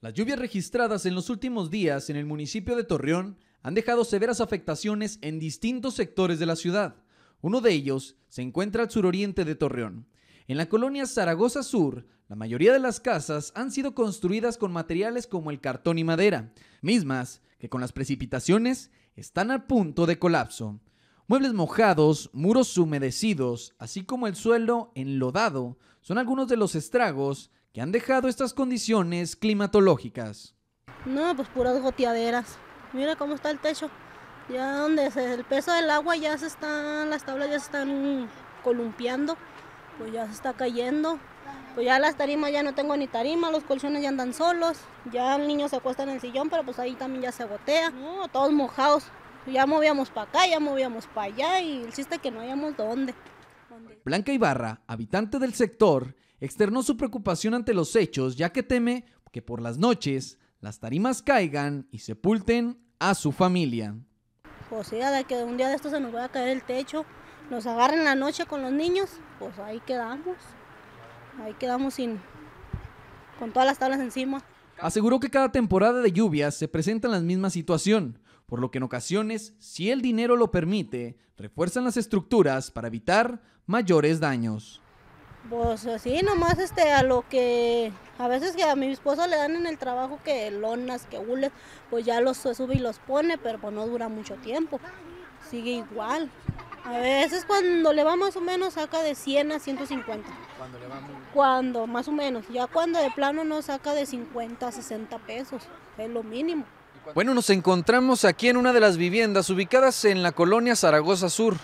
Las lluvias registradas en los últimos días en el municipio de Torreón han dejado severas afectaciones en distintos sectores de la ciudad. Uno de ellos se encuentra al suroriente de Torreón. En la colonia Zaragoza Sur, la mayoría de las casas han sido construidas con materiales como el cartón y madera, mismas que con las precipitaciones están al punto de colapso. Muebles mojados, muros humedecidos, así como el suelo enlodado, son algunos de los estragos que han dejado estas condiciones climatológicas. No, pues puras goteaderas. Mira cómo está el techo. Ya donde el peso del agua ya se están, las tablas ya se están columpiando, pues ya se está cayendo. Pues ya las tarimas ya no tengo ni tarima, los colchones ya andan solos, ya el niño se acuesta en el sillón, pero pues ahí también ya se gotea, todos mojados. Ya movíamos para acá, ya movíamos para allá y el chiste que no hayamos dónde. Blanca Ibarra, habitante del sector, externó su preocupación ante los hechos, ya que teme que por las noches las tarimas caigan y sepulten a su familia. Pues de que un día de estos se nos vaya a caer el techo, nos agarren la noche con los niños, pues ahí quedamos. Ahí quedamos sin con todas las tablas encima. Aseguró que cada temporada de lluvias se presenta en la misma situación, por lo que en ocasiones, si el dinero lo permite, refuerzan las estructuras para evitar mayores daños. Pues sí, nomás este, a lo que a veces que a mi esposo le dan en el trabajo que lonas, que hules, pues ya los sube y los pone, pero pues no dura mucho tiempo. Sigue igual. A veces cuando le va más o menos saca de 100 a 150. Cuando le va Cuando, más o menos. Ya cuando de plano no saca de 50 a 60 pesos. Es lo mínimo. Bueno, nos encontramos aquí en una de las viviendas ubicadas en la colonia Zaragoza Sur,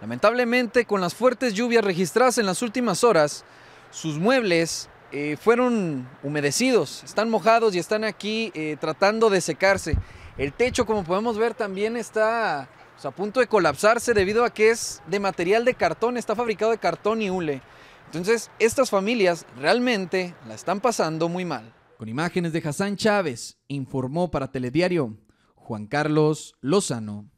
Lamentablemente, con las fuertes lluvias registradas en las últimas horas, sus muebles eh, fueron humedecidos, están mojados y están aquí eh, tratando de secarse. El techo, como podemos ver, también está pues, a punto de colapsarse debido a que es de material de cartón, está fabricado de cartón y hule. Entonces, estas familias realmente la están pasando muy mal. Con imágenes de Hassan Chávez, informó para Telediario Juan Carlos Lozano.